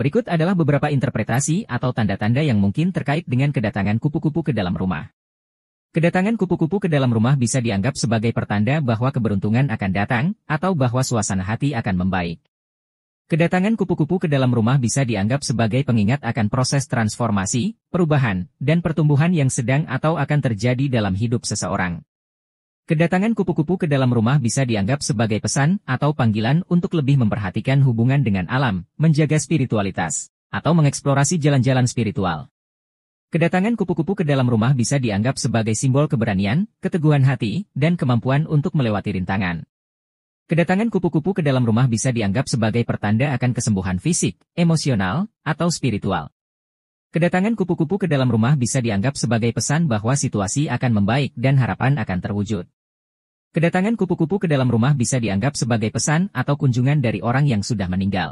Berikut adalah beberapa interpretasi atau tanda-tanda yang mungkin terkait dengan kedatangan kupu-kupu ke dalam rumah. Kedatangan kupu-kupu ke dalam rumah bisa dianggap sebagai pertanda bahwa keberuntungan akan datang, atau bahwa suasana hati akan membaik. Kedatangan kupu-kupu ke dalam rumah bisa dianggap sebagai pengingat akan proses transformasi, perubahan, dan pertumbuhan yang sedang atau akan terjadi dalam hidup seseorang. Kedatangan kupu-kupu ke dalam rumah bisa dianggap sebagai pesan atau panggilan untuk lebih memperhatikan hubungan dengan alam, menjaga spiritualitas, atau mengeksplorasi jalan-jalan spiritual. Kedatangan kupu-kupu ke dalam rumah bisa dianggap sebagai simbol keberanian, keteguhan hati, dan kemampuan untuk melewati rintangan. Kedatangan kupu-kupu ke dalam rumah bisa dianggap sebagai pertanda akan kesembuhan fisik, emosional, atau spiritual. Kedatangan kupu-kupu ke dalam rumah bisa dianggap sebagai pesan bahwa situasi akan membaik dan harapan akan terwujud. Kedatangan kupu-kupu ke dalam rumah bisa dianggap sebagai pesan atau kunjungan dari orang yang sudah meninggal.